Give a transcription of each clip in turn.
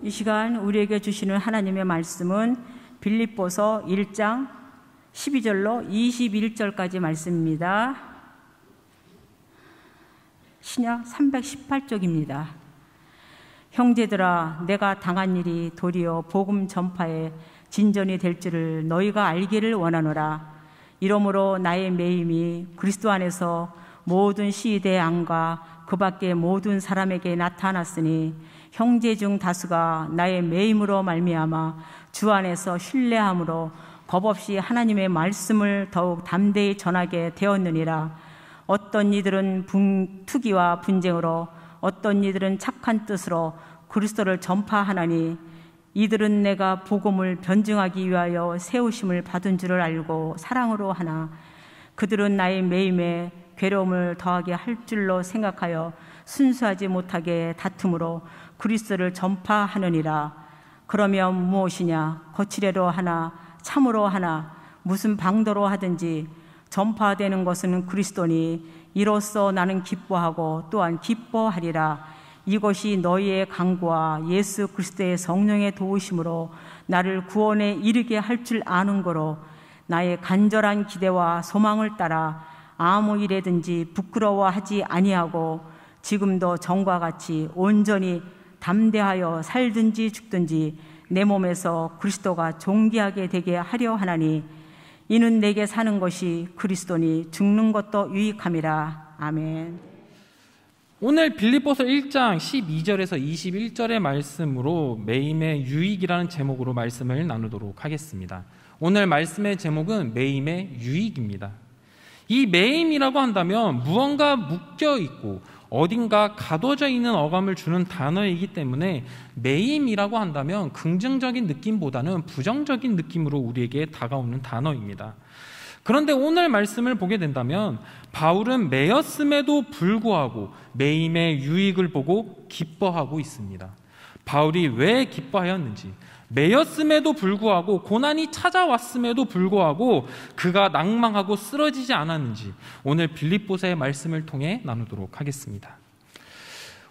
이 시간 우리에게 주시는 하나님의 말씀은 빌립보서 1장 12절로 21절까지 말씀입니다. 신약 318쪽입니다. 형제들아 내가 당한 일이 도리어 복음 전파에 진전이 될 줄을 너희가 알기를 원하노라. 이러므로 나의 매임이 그리스도 안에서 모든 시대의 안과 그 밖에 모든 사람에게 나타났으니 형제 중 다수가 나의 매임으로 말미암아 주 안에서 신뢰함으로 겁 없이 하나님의 말씀을 더욱 담대히 전하게 되었느니라. 어떤 이들은 투기와 분쟁으로 어떤 이들은 착한 뜻으로 그리스도를 전파하나니 이들은 내가 복음을 변증하기 위하여 세우심을 받은 줄을 알고 사랑으로 하나 그들은 나의 매임에 괴로움을 더하게 할 줄로 생각하여 순수하지 못하게 다툼으로 그리스를 전파하느니라 그러면 무엇이냐 거칠애로 하나 참으로 하나 무슨 방도로 하든지 전파되는 것은 그리스도니 이로써 나는 기뻐하고 또한 기뻐하리라 이것이 너희의 강구와 예수 그리스도의 성령의 도우심으로 나를 구원에 이르게 할 줄 아는 거로 나의 간절한 기대와 소망을 따라 아무 일에든지 부끄러워하지 아니하고 지금도 전과 같이 온전히 담대하여 살든지 죽든지 내 몸에서 그리스도가 존귀하게 되게 하려 하나니 이는 내게 사는 것이 그리스도니 죽는 것도 유익함이라. 아멘. 오늘 빌립보서 1장 12절에서 21절의 말씀으로 매임의 유익이라는 제목으로 말씀을 나누도록 하겠습니다. 오늘 말씀의 제목은 매임의 유익입니다. 이 매임이라고 한다면 무언가 묶여 있고 어딘가 가둬져 있는 어감을 주는 단어이기 때문에 매임이라고 한다면 긍정적인 느낌보다는 부정적인 느낌으로 우리에게 다가오는 단어입니다. 그런데 오늘 말씀을 보게 된다면 바울은 매였음에도 불구하고 매임의 유익을 보고 기뻐하고 있습니다. 바울이 왜 기뻐하였는지, 매였음에도 불구하고 고난이 찾아왔음에도 불구하고 그가 낭망하고 쓰러지지 않았는지 오늘 빌립보서의 말씀을 통해 나누도록 하겠습니다.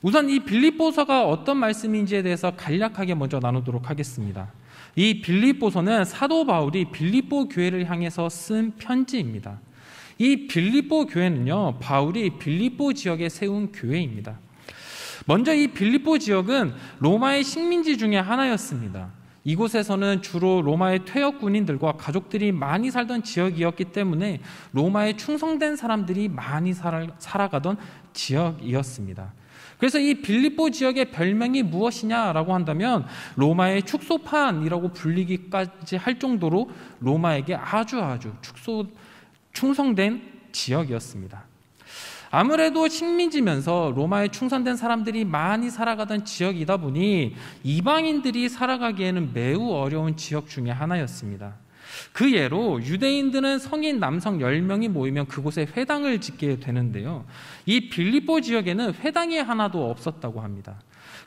우선 이 빌립보서가 어떤 말씀인지에 대해서 간략하게 먼저 나누도록 하겠습니다. 이 빌립보서는 사도 바울이 빌립보 교회를 향해서 쓴 편지입니다. 이 빌립보 교회는요, 바울이 빌립보 지역에 세운 교회입니다. 먼저 이 빌립보 지역은 로마의 식민지 중의 하나였습니다. 이곳에서는 주로 로마의 퇴역 군인들과 가족들이 많이 살던 지역이었기 때문에 로마에 충성된 사람들이 많이 살아가던 지역이었습니다. 그래서 이 빌립보 지역의 별명이 무엇이냐라고 한다면 로마의 축소판이라고 불리기까지 할 정도로 로마에게 아주 아주 축소, 충성된 지역이었습니다. 아무래도 식민지면서 로마에 충선된 사람들이 많이 살아가던 지역이다 보니 이방인들이 살아가기에는 매우 어려운 지역 중의 하나였습니다. 그 예로 유대인들은 성인 남성 10명이 모이면 그곳에 회당을 짓게 되는데요. 이 빌리뽀 지역에는 회당이 하나도 없었다고 합니다.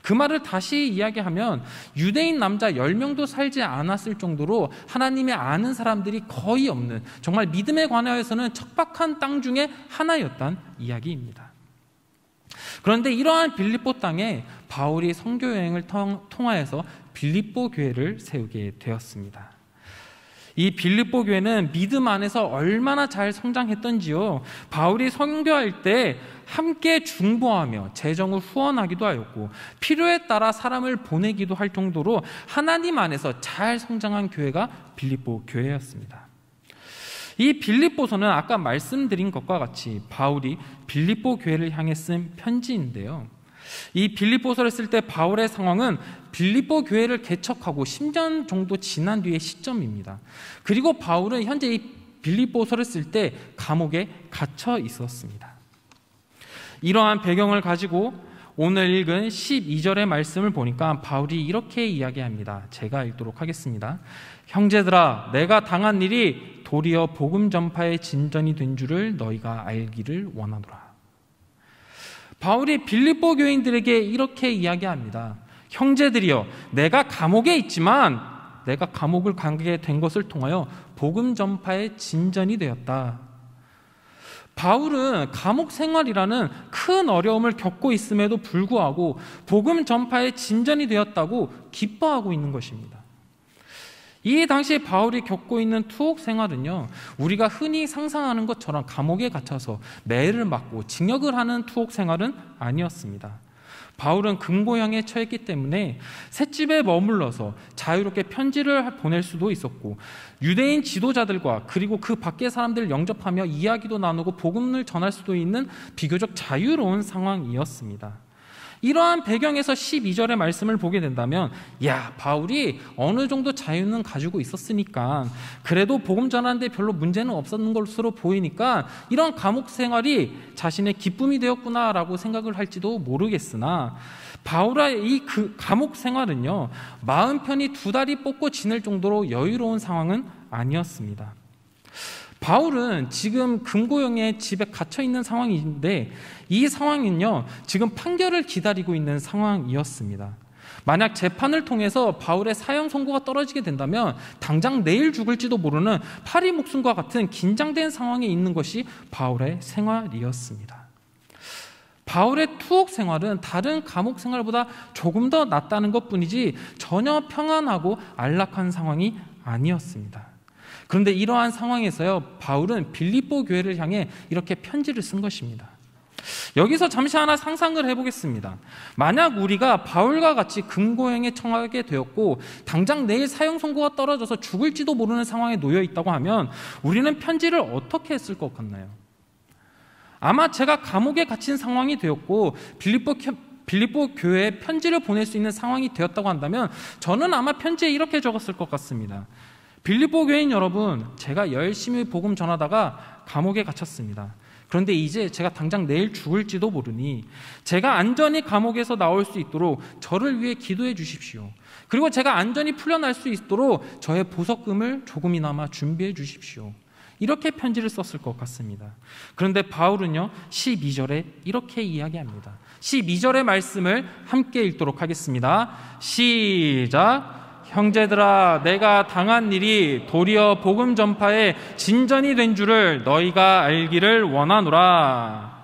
그 말을 다시 이야기하면 유대인 남자 10명도 살지 않았을 정도로 하나님의 아는 사람들이 거의 없는 정말 믿음에 관하여서는 척박한 땅 중에 하나였단 이야기입니다. 그런데 이러한 빌립보 땅에 바울이 성교 여행을 통하여서 빌립보 교회를 세우게 되었습니다. 이 빌립보 교회는 믿음 안에서 얼마나 잘 성장했던지요. 바울이 성교할때 함께 중보하며 재정을 후원하기도 하였고 필요에 따라 사람을 보내기도 할 정도로 하나님 안에서 잘 성장한 교회가 빌립보 교회였습니다. 이 빌립보서는 아까 말씀드린 것과 같이 바울이 빌립보 교회를 향해 쓴 편지인데요. 이 빌립보서를 쓸 때 바울의 상황은 빌립보 교회를 개척하고 10년 정도 지난 뒤의 시점입니다. 그리고 바울은 현재 이 빌립보서를 쓸 때 감옥에 갇혀 있었습니다. 이러한 배경을 가지고 오늘 읽은 12절의 말씀을 보니까 바울이 이렇게 이야기합니다. 제가 읽도록 하겠습니다. 형제들아, 내가 당한 일이 도리어 복음 전파의 진전이 된 줄을 너희가 알기를 원하노라. 바울이 빌립보 교인들에게 이렇게 이야기합니다. 형제들이여, 내가 감옥에 있지만 내가 감옥을 가게 된 것을 통하여 복음 전파의 진전이 되었다. 바울은 감옥 생활이라는 큰 어려움을 겪고 있음에도 불구하고 복음 전파의 진전이 되었다고 기뻐하고 있는 것입니다. 이 당시 바울이 겪고 있는 투옥 생활은요, 우리가 흔히 상상하는 것처럼 감옥에 갇혀서 매를 맞고 징역을 하는 투옥 생활은 아니었습니다. 바울은 금고형에 처했기 때문에 새집에 머물러서 자유롭게 편지를 보낼 수도 있었고 유대인 지도자들과 그리고 그 밖의 사람들을 영접하며 이야기도 나누고 복음을 전할 수도 있는 비교적 자유로운 상황이었습니다. 이러한 배경에서 12절의 말씀을 보게 된다면 야 바울이 어느 정도 자유는 가지고 있었으니까 그래도 복음 전하는데 별로 문제는 없었는 것으로 보이니까 이런 감옥 생활이 자신의 기쁨이 되었구나라고 생각을 할지도 모르겠으나 바울의 이 그 감옥 생활은요 마음 편히 두 다리 뻗고 지낼 정도로 여유로운 상황은 아니었습니다. 바울은 지금 금고형의 집에 갇혀 있는 상황인데 이 상황은요, 지금 판결을 기다리고 있는 상황이었습니다. 만약 재판을 통해서 바울의 사형 선고가 떨어지게 된다면 당장 내일 죽을지도 모르는 파리 목숨과 같은 긴장된 상황에 있는 것이 바울의 생활이었습니다. 바울의 투옥 생활은 다른 감옥 생활보다 조금 더 낫다는 것 뿐이지 전혀 평안하고 안락한 상황이 아니었습니다. 그런데 이러한 상황에서요, 바울은 빌립보 교회를 향해 이렇게 편지를 쓴 것입니다. 여기서 잠시 하나 상상을 해보겠습니다. 만약 우리가 바울과 같이 금고행에 청하게 되었고, 당장 내일 사형 선고가 떨어져서 죽을지도 모르는 상황에 놓여 있다고 하면 우리는 편지를 어떻게 했을 것 같나요? 아마 제가 감옥에 갇힌 상황이 되었고, 빌립보 빌립보 교회에 편지를 보낼 수 있는 상황이 되었다고 한다면 저는 아마 편지에 이렇게 적었을 것 같습니다. 빌립보 교인 여러분, 제가 열심히 복음 전하다가 감옥에 갇혔습니다. 그런데 이제 제가 당장 내일 죽을지도 모르니 제가 안전히 감옥에서 나올 수 있도록 저를 위해 기도해 주십시오. 그리고 제가 안전히 풀려날 수 있도록 저의 보석금을 조금이나마 준비해 주십시오. 이렇게 편지를 썼을 것 같습니다. 그런데 바울은요, 12절에 이렇게 이야기합니다. 12절의 말씀을 함께 읽도록 하겠습니다. 시작. 형제들아 내가 당한 일이 도리어 복음 전파에 진전이 된 줄을 너희가 알기를 원하노라.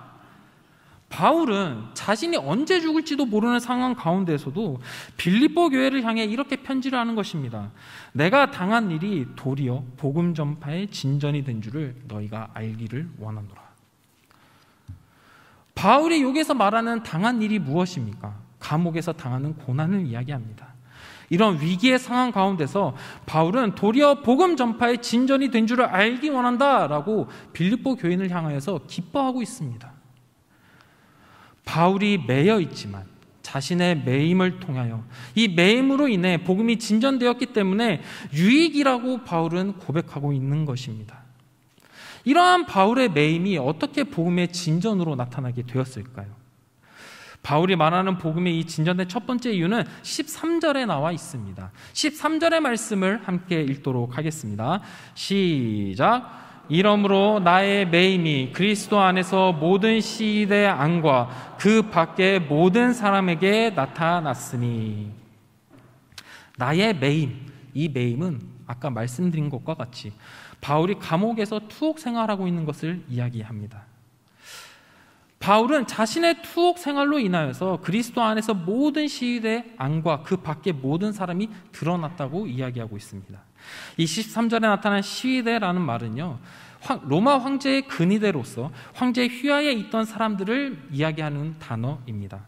바울은 자신이 언제 죽을지도 모르는 상황 가운데서도 빌립보 교회를 향해 이렇게 편지를 하는 것입니다. 내가 당한 일이 도리어 복음 전파의 진전이 된 줄을 너희가 알기를 원하노라. 바울이 여기서 말하는 당한 일이 무엇입니까? 감옥에서 당하는 고난을 이야기합니다. 이런 위기의 상황 가운데서 바울은 도리어 복음 전파의 진전이 된 줄을 알기 원한다라고 빌립보 교인을 향하여서 기뻐하고 있습니다. 바울이 매여 있지만 자신의 매임을 통하여 이 매임으로 인해 복음이 진전되었기 때문에 유익이라고 바울은 고백하고 있는 것입니다. 이러한 바울의 매임이 어떻게 복음의 진전으로 나타나게 되었을까요? 바울이 말하는 복음의 이진전된첫 번째 이유는 13절에 나와 있습니다. 13절의 말씀을 함께 읽도록 하겠습니다. 시작. 이러므로 나의 매임이 그리스도 안에서 모든 시대 안과 그 밖의 모든 사람에게 나타났으니 나의 매임 이 매임은 아까 말씀드린 것과 같이 바울이 감옥에서 투옥 생활하고 있는 것을 이야기합니다. 바울은 자신의 투옥 생활로 인하여서 그리스도 안에서 모든 시일의 안과 그 밖의 모든 사람이 드러났다고 이야기하고 있습니다. 이 13절에 나타난 시위대라는 말은요, 로마 황제의 근위대로서 황제의 휘하에 있던 사람들을 이야기하는 단어입니다.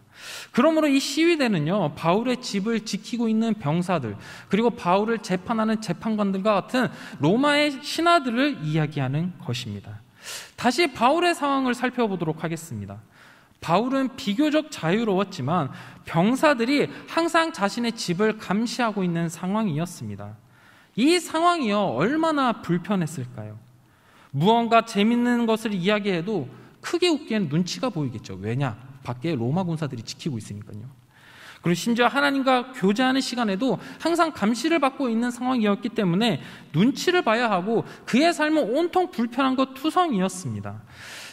그러므로 이 시위대는요, 바울의 집을 지키고 있는 병사들, 그리고 바울을 재판하는 재판관들과 같은 로마의 신하들을 이야기하는 것입니다. 다시 바울의 상황을 살펴보도록 하겠습니다. 바울은 비교적 자유로웠지만 병사들이 항상 자신의 집을 감시하고 있는 상황이었습니다. 이 상황이요, 얼마나 불편했을까요? 무언가 재밌는 것을 이야기해도 크게 웃기엔 눈치가 보이겠죠. 왜냐? 밖에 로마 군사들이 지키고 있으니까요. 그리고 심지어 하나님과 교제하는 시간에도 항상 감시를 받고 있는 상황이었기 때문에 눈치를 봐야 하고 그의 삶은 온통 불편한 것 투성이었습니다.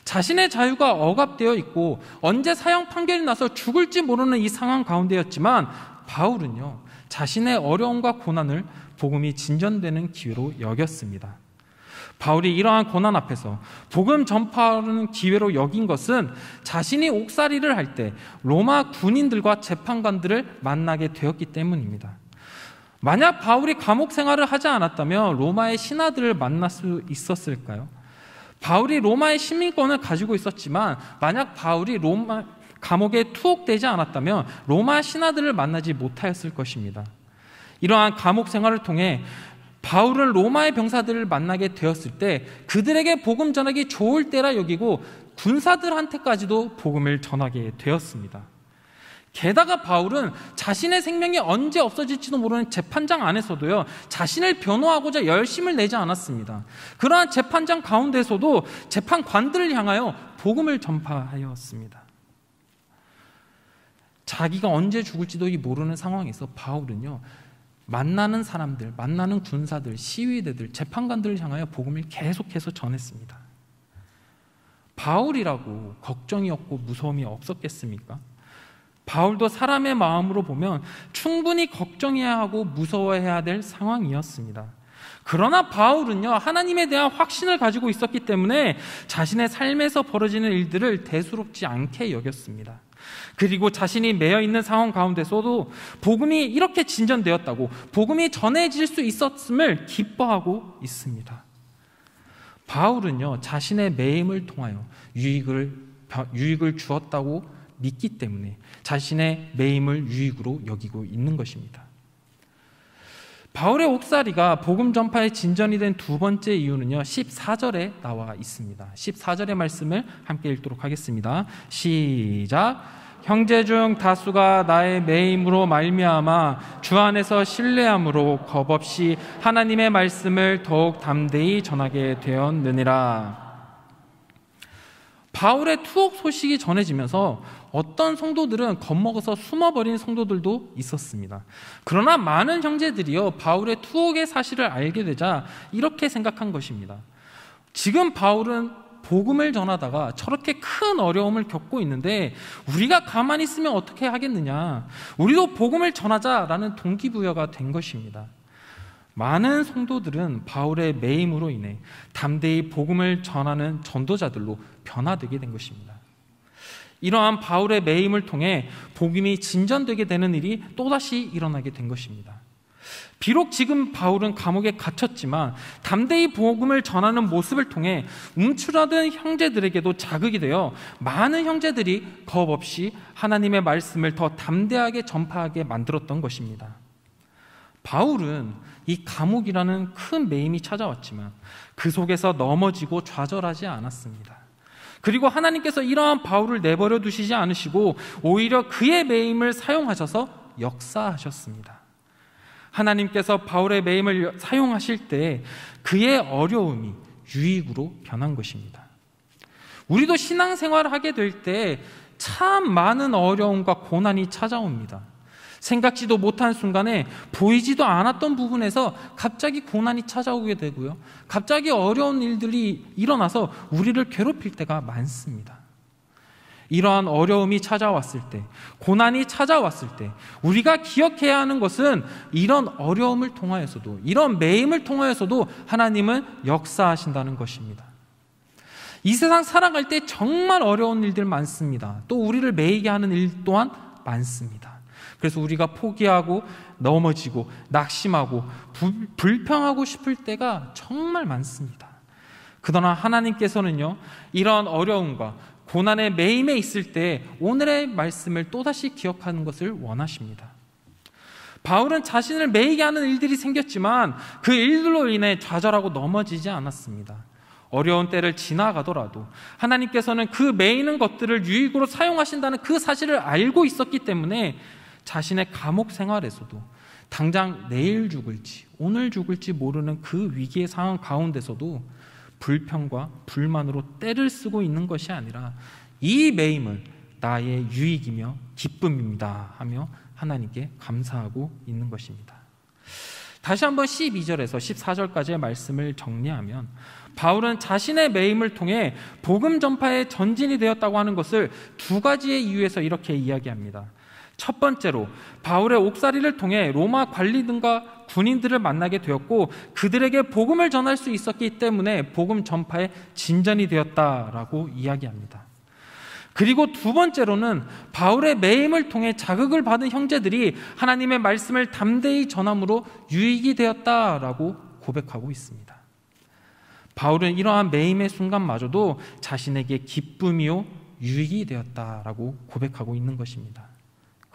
자신의 자유가 억압되어 있고 언제 사형 판결이 나서 죽을지 모르는 이 상황 가운데였지만 바울은요, 자신의 어려움과 고난을 복음이 진전되는 기회로 여겼습니다. 바울이 이러한 고난 앞에서 복음 전파하는 기회로 여긴 것은 자신이 옥살이를 할 때 로마 군인들과 재판관들을 만나게 되었기 때문입니다. 만약 바울이 감옥 생활을 하지 않았다면 로마의 신하들을 만날 수 있었을까요? 바울이 로마의 시민권을 가지고 있었지만 만약 바울이 로마 감옥에 투옥되지 않았다면 로마 신하들을 만나지 못하였을 것입니다. 이러한 감옥 생활을 통해 바울은 로마의 병사들을 만나게 되었을 때 그들에게 복음 전하기 좋을 때라 여기고 군사들한테까지도 복음을 전하게 되었습니다. 게다가 바울은 자신의 생명이 언제 없어질지도 모르는 재판장 안에서도요, 자신을 변호하고자 열심을 내지 않았습니다. 그러한 재판장 가운데서도 재판관들을 향하여 복음을 전파하였습니다. 자기가 언제 죽을지도 모르는 상황에서 바울은요, 만나는 사람들, 만나는 군사들, 시위대들, 재판관들을 향하여 복음을 계속해서 전했습니다. 바울이라고 걱정이 없고 무서움이 없었겠습니까? 바울도 사람의 마음으로 보면 충분히 걱정해야 하고 무서워해야 될 상황이었습니다. 그러나 바울은요, 하나님에 대한 확신을 가지고 있었기 때문에 자신의 삶에서 벌어지는 일들을 대수롭지 않게 여겼습니다. 그리고 자신이 매여 있는 상황 가운데서도 복음이 이렇게 진전되었다고, 복음이 전해질 수 있었음을 기뻐하고 있습니다. 바울은요, 자신의 매임을 통하여 유익을, 유익을 주었다고 믿기 때문에 자신의 매임을 유익으로 여기고 있는 것입니다. 바울의 옥살이가 복음 전파의 진전이 된 두 번째 이유는요. 14절에 나와 있습니다. 14절의 말씀을 함께 읽도록 하겠습니다. 시작 형제 중 다수가 나의 매임으로 말미암아 주 안에서 신뢰함으로 겁없이 하나님의 말씀을 더욱 담대히 전하게 되었느니라. 바울의 투옥 소식이 전해지면서 어떤 성도들은 겁먹어서 숨어버린 성도들도 있었습니다. 그러나 많은 형제들이요, 바울의 투옥의 사실을 알게 되자 이렇게 생각한 것입니다. 지금 바울은 복음을 전하다가 저렇게 큰 어려움을 겪고 있는데 우리가 가만히 있으면 어떻게 하겠느냐. 우리도 복음을 전하자라는 동기부여가 된 것입니다. 많은 성도들은 바울의 매임으로 인해 담대히 복음을 전하는 전도자들로 변화되게 된 것입니다. 이러한 바울의 매임을 통해 복음이 진전되게 되는 일이 또다시 일어나게 된 것입니다. 비록 지금 바울은 감옥에 갇혔지만 담대히 복음을 전하는 모습을 통해 움츠러든 형제들에게도 자극이 되어 많은 형제들이 겁 없이 하나님의 말씀을 더 담대하게 전파하게 만들었던 것입니다. 바울은 이 감옥이라는 큰 매임이 찾아왔지만 그 속에서 넘어지고 좌절하지 않았습니다. 그리고 하나님께서 이러한 바울을 내버려 두시지 않으시고 오히려 그의 매임을 사용하셔서 역사하셨습니다. 하나님께서 바울의 매임을 사용하실 때 그의 어려움이 유익으로 변한 것입니다. 우리도 신앙생활을 하게 될 때 참 많은 어려움과 고난이 찾아옵니다. 생각지도 못한 순간에 보이지도 않았던 부분에서 갑자기 고난이 찾아오게 되고요. 갑자기 어려운 일들이 일어나서 우리를 괴롭힐 때가 많습니다. 이러한 어려움이 찾아왔을 때, 고난이 찾아왔을 때, 우리가 기억해야 하는 것은 이런 어려움을 통하여서도, 이런 매임을 통하여서도 하나님은 역사하신다는 것입니다. 이 세상 살아갈 때 정말 어려운 일들 많습니다. 또 우리를 매이게 하는 일 또한 많습니다. 그래서 우리가 포기하고 넘어지고 낙심하고 부, 불평하고 싶을 때가 정말 많습니다. 그러나 하나님께서는요, 이런 어려움과 고난의 매임에 있을 때 오늘의 말씀을 또다시 기억하는 것을 원하십니다. 바울은 자신을 매이게 하는 일들이 생겼지만 그 일들로 인해 좌절하고 넘어지지 않았습니다. 어려운 때를 지나가더라도 하나님께서는 그 매이는 것들을 유익으로 사용하신다는 그 사실을 알고 있었기 때문에 자신의 감옥 생활에서도 당장 내일 죽을지 오늘 죽을지 모르는 그 위기의 상황 가운데서도 불평과 불만으로 때를 쓰고 있는 것이 아니라 이 매임은 나의 유익이며 기쁨입니다 하며 하나님께 감사하고 있는 것입니다. 다시 한번 12절에서 14절까지의 말씀을 정리하면 바울은 자신의 매임을 통해 복음 전파의 전진이 되었다고 하는 것을 두 가지의 이유에서 이렇게 이야기합니다. 첫 번째로 바울의 옥살이를 통해 로마 관리등과 군인들을 만나게 되었고 그들에게 복음을 전할 수 있었기 때문에 복음 전파에 진전이 되었다라고 이야기합니다. 그리고 두 번째로는 바울의 매임을 통해 자극을 받은 형제들이 하나님의 말씀을 담대히 전함으로 유익이 되었다라고 고백하고 있습니다. 바울은 이러한 매임의 순간마저도 자신에게 기쁨이요 유익이 되었다라고 고백하고 있는 것입니다.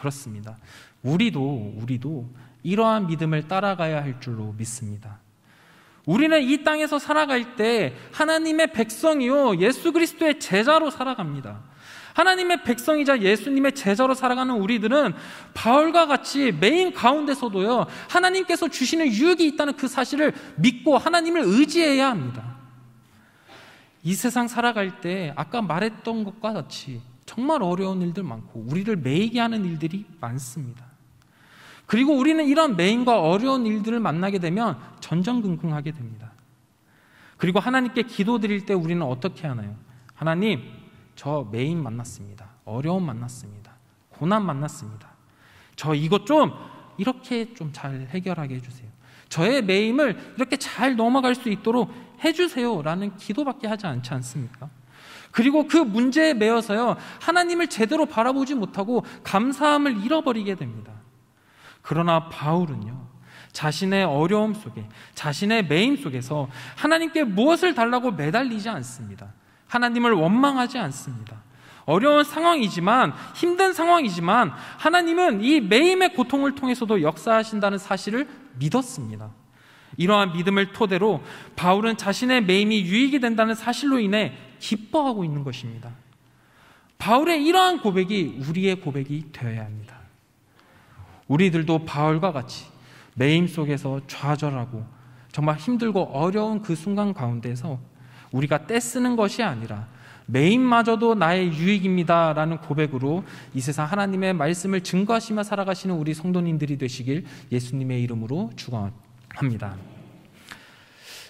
그렇습니다. 우리도, 우리도 이러한 믿음을 따라가야 할 줄로 믿습니다. 우리는 이 땅에서 살아갈 때 하나님의 백성이요, 예수 그리스도의 제자로 살아갑니다. 하나님의 백성이자 예수님의 제자로 살아가는 우리들은 바울과 같이 메인 가운데서도요, 하나님께서 주시는 유익이 있다는 그 사실을 믿고 하나님을 의지해야 합니다. 이 세상 살아갈 때 아까 말했던 것과 같이 정말 어려운 일들 많고 우리를 매이게 하는 일들이 많습니다. 그리고 우리는 이런 매인과 어려운 일들을 만나게 되면 전전긍긍하게 됩니다. 그리고 하나님께 기도드릴 때 우리는 어떻게 하나요? 하나님, 저매인 만났습니다. 어려움 만났습니다. 고난 만났습니다. 저 이것 좀 이렇게 좀 잘 해결하게 해주세요. 저의 매임을 이렇게 잘 넘어갈 수 있도록 해주세요. 라는 기도밖에 하지 않지 않습니까? 그리고 그 문제에 매여서요, 하나님을 제대로 바라보지 못하고 감사함을 잃어버리게 됩니다. 그러나 바울은요, 자신의 어려움 속에, 자신의 매임 속에서 하나님께 무엇을 달라고 매달리지 않습니다. 하나님을 원망하지 않습니다. 어려운 상황이지만, 힘든 상황이지만, 하나님은 이 매임의 고통을 통해서도 역사하신다는 사실을 믿었습니다. 이러한 믿음을 토대로 바울은 자신의 매임이 유익이 된다는 사실로 인해 기뻐하고 있는 것입니다. 바울의 이러한 고백이 우리의 고백이 되어야 합니다. 우리들도 바울과 같이 매임 속에서 좌절하고 정말 힘들고 어려운 그 순간 가운데서 우리가 떼쓰는 것이 아니라 매임마저도 나의 유익입니다라는 고백으로 이 세상 하나님의 말씀을 증거하시며 살아가시는 우리 성도님들이 되시길 예수님의 이름으로 축원합니다.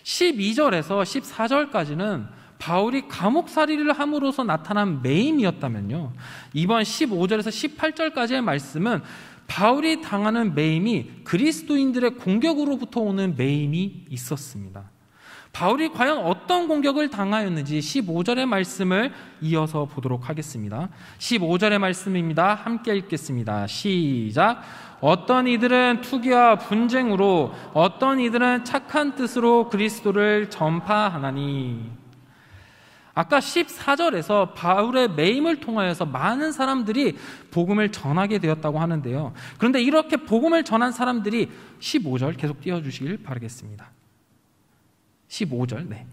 12절에서 14절까지는 바울이 감옥살이를 함으로써 나타난 매임이었다면요. 이번 15절에서 18절까지의 말씀은 바울이 당하는 매임이 그리스도인들의 공격으로부터 오는 매임이 있었습니다. 바울이 과연 어떤 공격을 당하였는지 15절의 말씀을 이어서 보도록 하겠습니다. 15절의 말씀입니다. 함께 읽겠습니다. 시작. 어떤 이들은 투기와 분쟁으로, 어떤 이들은 착한 뜻으로 그리스도를 전파하나니. 아까 14절에서 바울의 매임을 통하여서 많은 사람들이 복음을 전하게 되었다고 하는데요. 그런데 이렇게 복음을 전한 사람들이 15절 계속 띄워주시길 바라겠습니다. 15절, 네.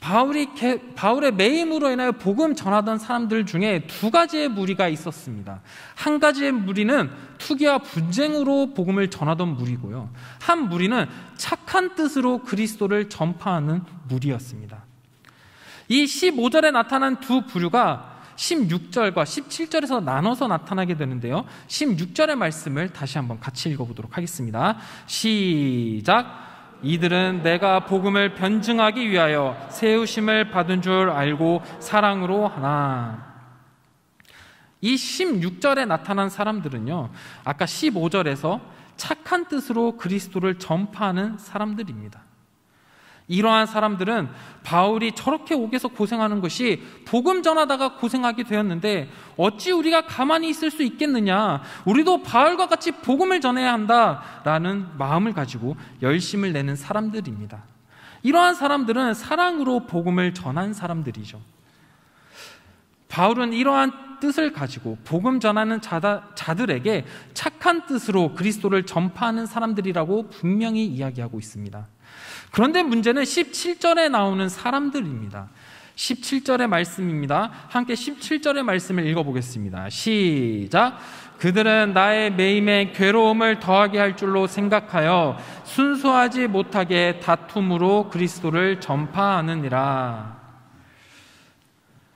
바울이, 바울의 매임으로 인하여 복음 전하던 사람들 중에 두 가지의 무리가 있었습니다. 한 가지의 무리는 투기와 분쟁으로 복음을 전하던 무리고요. 한 무리는 착한 뜻으로 그리스도를 전파하는 무리였습니다. 이 15절에 나타난 두 부류가 16절과 17절에서 나눠서 나타나게 되는데요. 16절의 말씀을 다시 한번 같이 읽어보도록 하겠습니다. 시작. 이들은 내가 복음을 변증하기 위하여 세우심을 받은 줄 알고 사랑으로 하나. 이 16절에 나타난 사람들은요, 아까 15절에서 착한 뜻으로 그리스도를 전파하는 사람들입니다. 이러한 사람들은 바울이 저렇게 옥에서 고생하는 것이 복음 전하다가 고생하게 되었는데 어찌 우리가 가만히 있을 수 있겠느냐. 우리도 바울과 같이 복음을 전해야 한다라는 마음을 가지고 열심을 내는 사람들입니다. 이러한 사람들은 사랑으로 복음을 전한 사람들이죠. 바울은 이러한 뜻을 가지고 복음 전하는 자다, 자들에게 착한 뜻으로 그리스도를 전파하는 사람들이라고 분명히 이야기하고 있습니다. 그런데 문제는 17절에 나오는 사람들입니다. 17절의 말씀입니다. 함께 17절의 말씀을 읽어보겠습니다. 시작. 그들은 나의 매임에 괴로움을 더하게 할 줄로 생각하여 순수하지 못하게 다툼으로 그리스도를 전파하느니라.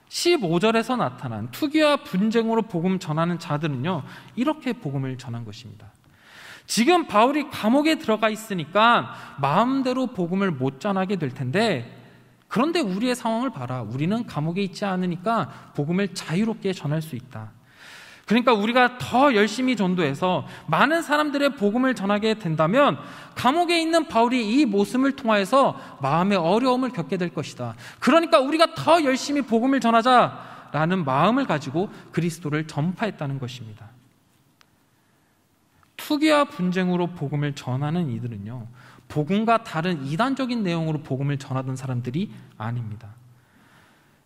15절에서 나타난 투기와 분쟁으로 복음 전하는 자들은요, 이렇게 복음을 전한 것입니다. 지금 바울이 감옥에 들어가 있으니까 마음대로 복음을 못 전하게 될 텐데 그런데 우리의 상황을 봐라. 우리는 감옥에 있지 않으니까 복음을 자유롭게 전할 수 있다. 그러니까 우리가 더 열심히 전도해서 많은 사람들의 복음을 전하게 된다면 감옥에 있는 바울이 이 모습을 통하여서 마음의 어려움을 겪게 될 것이다. 그러니까 우리가 더 열심히 복음을 전하자라는 마음을 가지고 그리스도를 전파했다는 것입니다. 투기와 분쟁으로 복음을 전하는 이들은요, 복음과 다른 이단적인 내용으로 복음을 전하던 사람들이 아닙니다.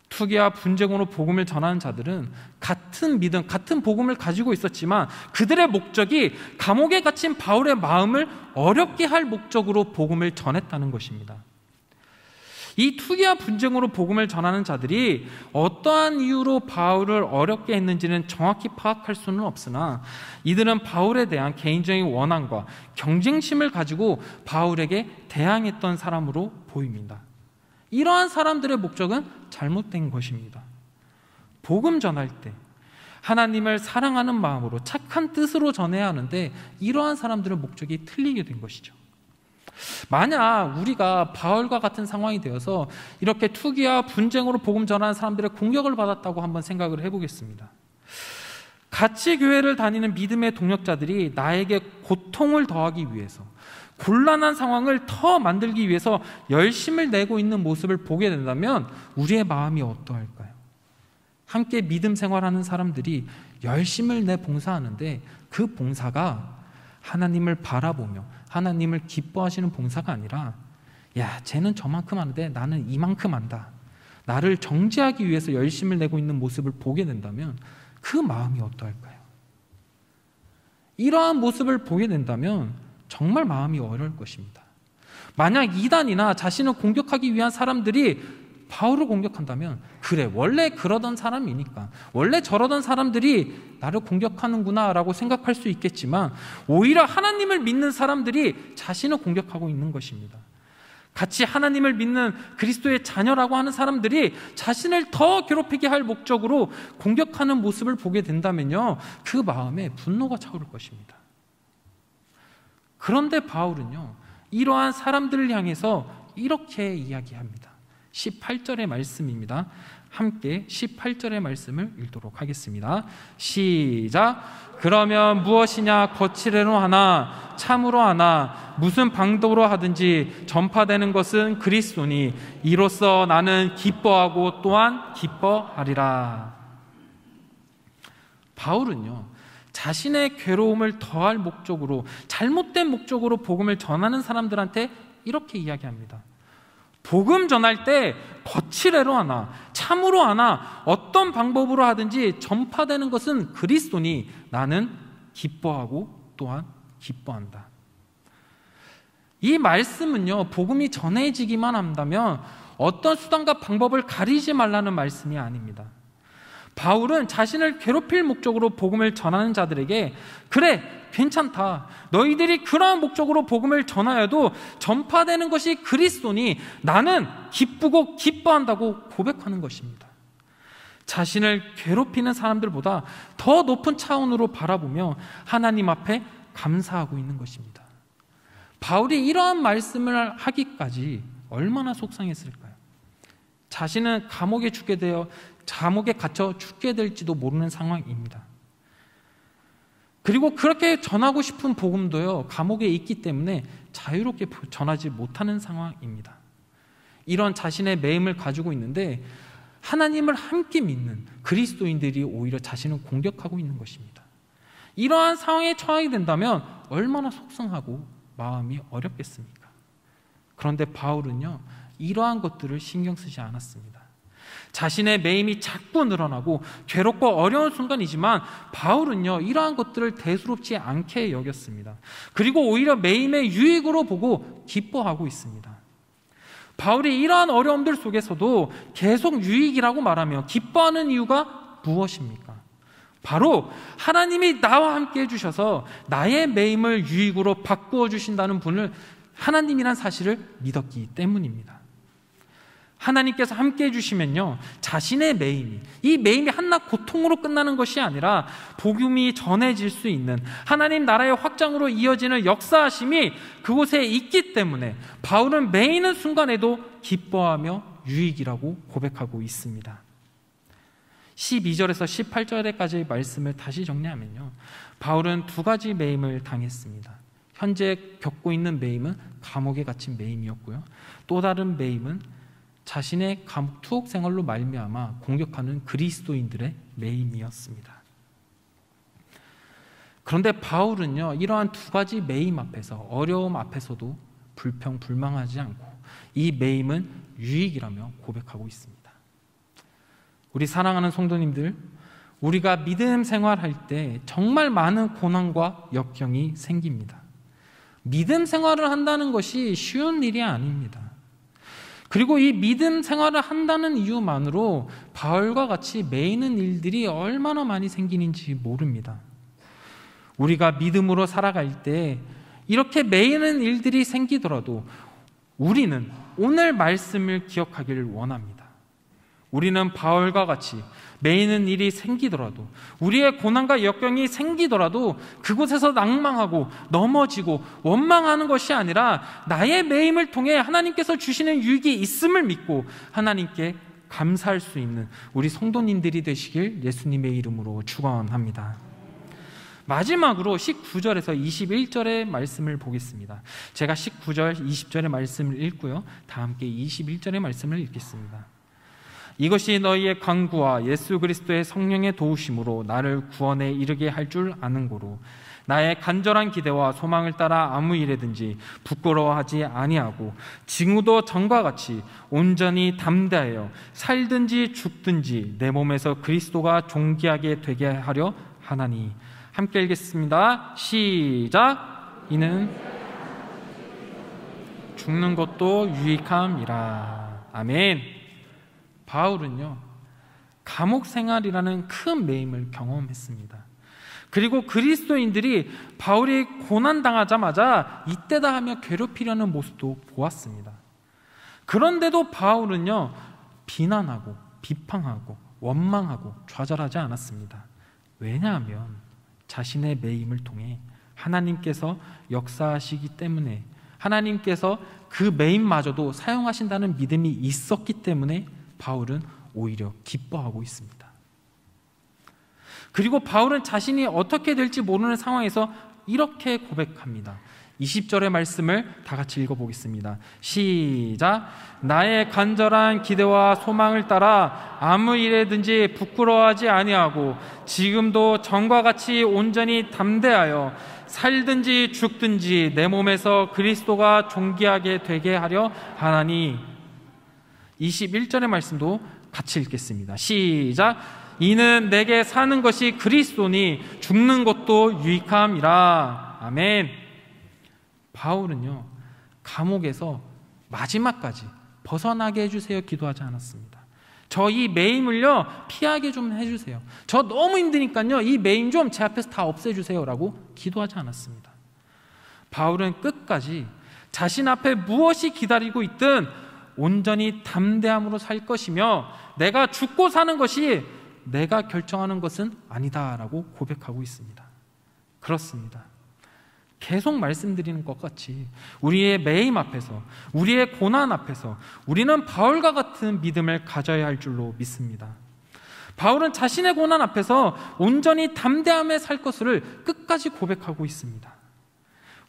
투기와 분쟁으로 복음을 전하는 자들은 같은 믿음, 같은 복음을 가지고 있었지만 그들의 목적이 감옥에 갇힌 바울의 마음을 어렵게 할 목적으로 복음을 전했다는 것입니다. 이 투기와 분쟁으로 복음을 전하는 자들이 어떠한 이유로 바울을 어렵게 했는지는 정확히 파악할 수는 없으나 이들은 바울에 대한 개인적인 원한과 경쟁심을 가지고 바울에게 대항했던 사람으로 보입니다. 이러한 사람들의 목적은 잘못된 것입니다. 복음 전할 때 하나님을 사랑하는 마음으로 착한 뜻으로 전해야 하는데 이러한 사람들의 목적이 틀리게 된 것이죠. 만약 우리가 바울과 같은 상황이 되어서 이렇게 투기와 분쟁으로 복음 전하는 사람들의 공격을 받았다고 한번 생각을 해보겠습니다. 같이 교회를 다니는 믿음의 동력자들이 나에게 고통을 더하기 위해서 곤란한 상황을 더 만들기 위해서 열심을 내고 있는 모습을 보게 된다면 우리의 마음이 어떠할까요? 함께 믿음 생활하는 사람들이 열심을 내 봉사하는데 그 봉사가 하나님을 바라보며 하나님을 기뻐하시는 봉사가 아니라 야, 쟤는 저만큼 하는데 나는 이만큼 한다. 나를 정지하기 위해서 열심을 내고 있는 모습을 보게 된다면 그 마음이 어떨까요 이러한 모습을 보게 된다면 정말 마음이 어려울 것입니다. 만약 이단이나 자신을 공격하기 위한 사람들이 바울을 공격한다면 그래 원래 그러던 사람이니까 원래 저러던 사람들이 나를 공격하는구나라고 생각할 수 있겠지만 오히려 하나님을 믿는 사람들이 자신을 공격하고 있는 것입니다. 같이 하나님을 믿는 그리스도의 자녀라고 하는 사람들이 자신을 더 괴롭히게 할 목적으로 공격하는 모습을 보게 된다면요. 그 마음에 분노가 차오를 것입니다. 그런데 바울은요. 이러한 사람들을 향해서 이렇게 이야기합니다. 18절의 말씀입니다. 함께 18절의 말씀을 읽도록 하겠습니다. 시작. 그러면 무엇이냐 거칠으로 하나 참으로 하나 무슨 방도로 하든지 전파되는 것은 그리스도니 이로써 나는 기뻐하고 또한 기뻐하리라. 바울은요. 자신의 괴로움을 더할 목적으로 잘못된 목적으로 복음을 전하는 사람들한테 이렇게 이야기합니다. 복음 전할 때 거칠애로 하나, 참으로 하나, 어떤 방법으로 하든지 전파되는 것은 그리스도니 나는 기뻐하고 또한 기뻐한다. 이 말씀은요, 복음이 전해지기만 한다면 어떤 수단과 방법을 가리지 말라는 말씀이 아닙니다. 바울은 자신을 괴롭힐 목적으로 복음을 전하는 자들에게 그래 괜찮다 너희들이 그러한 목적으로 복음을 전하여도 전파되는 것이 그리스도니 나는 기쁘고 기뻐한다고 고백하는 것입니다 자신을 괴롭히는 사람들보다 더 높은 차원으로 바라보며 하나님 앞에 감사하고 있는 것입니다 바울이 이러한 말씀을 하기까지 얼마나 속상했을까요? 자신은 감옥에 죽게 되어 감옥에 갇혀 죽게 될지도 모르는 상황입니다. 그리고 그렇게 전하고 싶은 복음도요, 감옥에 있기 때문에 자유롭게 전하지 못하는 상황입니다. 이런 자신의 매임을 가지고 있는데, 하나님을 함께 믿는 그리스도인들이 오히려 자신을 공격하고 있는 것입니다. 이러한 상황에 처하게 된다면 얼마나 속상하고 마음이 어렵겠습니까? 그런데 바울은요, 이러한 것들을 신경 쓰지 않았습니다. 자신의 매임이 자꾸 늘어나고 괴롭고 어려운 순간이지만 바울은요 이러한 것들을 대수롭지 않게 여겼습니다. 그리고 오히려 매임의 유익으로 보고 기뻐하고 있습니다. 바울이 이러한 어려움들 속에서도 계속 유익이라고 말하며 기뻐하는 이유가 무엇입니까? 바로 하나님이 나와 함께 해주셔서 나의 매임을 유익으로 바꾸어 주신다는 분을 하나님이란 사실을 믿었기 때문입니다. 하나님께서 함께 해주시면요. 자신의 매임이, 이 매임이 한낱 고통으로 끝나는 것이 아니라 복음이 전해질 수 있는 하나님 나라의 확장으로 이어지는 역사하심이 그곳에 있기 때문에 바울은 매이는 순간에도 기뻐하며 유익이라고 고백하고 있습니다. 12절에서 1 8절에까지 말씀을 다시 정리하면요. 바울은 두 가지 매임을 당했습니다. 현재 겪고 있는 매임은 감옥에 갇힌 매임이었고요. 또 다른 매임은 자신의 감옥 투옥 생활로 말미암아 공격하는 그리스도인들의 매임이었습니다. 그런데 바울은요, 이러한 두 가지 매임 앞에서, 어려움 앞에서도 불평, 불망하지 않고 이 매임은 유익이라며 고백하고 있습니다. 우리 사랑하는 성도님들, 우리가 믿음 생활할 때 정말 많은 고난과 역경이 생깁니다. 믿음 생활을 한다는 것이 쉬운 일이 아닙니다. 그리고 이 믿음 생활을 한다는 이유만으로 바울과 같이 메이는 일들이 얼마나 많이 생기는지 모릅니다. 우리가 믿음으로 살아갈 때 이렇게 메이는 일들이 생기더라도 우리는 오늘 말씀을 기억하기를 원합니다. 우리는 바울과 같이 매이는 일이 생기더라도 우리의 고난과 역경이 생기더라도 그곳에서 낭망하고 넘어지고 원망하는 것이 아니라 나의 매임을 통해 하나님께서 주시는 유익이 있음을 믿고 하나님께 감사할 수 있는 우리 성도님들이 되시길 예수님의 이름으로 축원합니다. 마지막으로 19절에서 21절의 말씀을 보겠습니다. 제가 19절, 20절의 말씀을 읽고요. 다 함께 21절의 말씀을 읽겠습니다. 이것이 너희의 강구와 예수 그리스도의 성령의 도우심으로 나를 구원에 이르게 할 줄 아는고로 나의 간절한 기대와 소망을 따라 아무 일에든지 부끄러워하지 아니하고 징후도 전과 같이 온전히 담대하여 살든지 죽든지 내 몸에서 그리스도가 종기하게 되게 하려 하나니 함께 읽겠습니다. 시작 이는 죽는 것도 유익함이라. 아멘. 바울은요, 감옥 생활이라는 큰 매임을 경험했습니다. 그리고 그리스도인들이 바울이 고난당하자마자 이때다 하며 괴롭히려는 모습도 보았습니다. 그런데도 바울은요, 비난하고, 비판하고, 원망하고, 좌절하지 않았습니다. 왜냐하면 자신의 매임을 통해 하나님께서 역사하시기 때문에 하나님께서 그 매임마저도 사용하신다는 믿음이 있었기 때문에 바울은 오히려 기뻐하고 있습니다. 그리고 바울은 자신이 어떻게 될지 모르는 상황에서 이렇게 고백합니다. 20절의 말씀을 다 같이 읽어보겠습니다. 시작. 나의 간절한 기대와 소망을 따라 아무 일에든지 부끄러워하지 아니하고 지금도 전과 같이 온전히 담대하여 살든지 죽든지 내 몸에서 그리스도가 존귀하게 되게 하려 하나니 21절의 말씀도 같이 읽겠습니다. 시작. 이는 내게 사는 것이 그리스도니 죽는 것도 유익함이라. 아멘. 바울은요, 감옥에서 마지막까지 벗어나게 해주세요. 기도하지 않았습니다. 저이 매임을요, 피하게 좀 해주세요. 저 너무 힘드니까요, 이 매임 좀 제 앞에서 다 없애주세요. 라고 기도하지 않았습니다. 바울은 끝까지 자신 앞에 무엇이 기다리고 있든 온전히 담대함으로 살 것이며 내가 죽고 사는 것이 내가 결정하는 것은 아니다라고 고백하고 있습니다. 그렇습니다. 계속 말씀드리는 것 같이 우리의 매임 앞에서 우리의 고난 앞에서 우리는 바울과 같은 믿음을 가져야 할 줄로 믿습니다. 바울은 자신의 고난 앞에서 온전히 담대함에 살 것을 끝까지 고백하고 있습니다.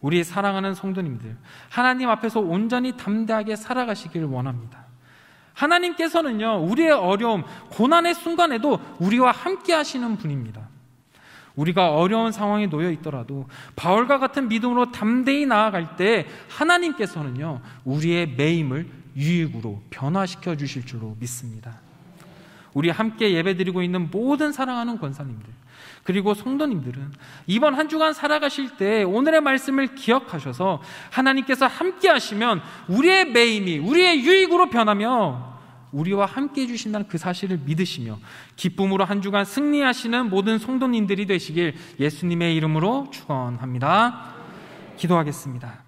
우리 사랑하는 성도님들, 하나님 앞에서 온전히 담대하게 살아가시기를 원합니다. 하나님께서는요, 우리의 어려움, 고난의 순간에도 우리와 함께 하시는 분입니다. 우리가 어려운 상황에 놓여 있더라도 바울과 같은 믿음으로 담대히 나아갈 때 하나님께서는요, 우리의 매임을 유익으로 변화시켜 주실 줄로 믿습니다. 우리 함께 예배 드리고 있는 모든 사랑하는 권사님들, 그리고 성도님들은 이번 한 주간 살아가실 때 오늘의 말씀을 기억하셔서 하나님께서 함께 하시면 우리의 매임이 우리의 유익으로 변하며 우리와 함께 해주신다는 그 사실을 믿으시며 기쁨으로 한 주간 승리하시는 모든 성도님들이 되시길 예수님의 이름으로 축원합니다. 기도하겠습니다.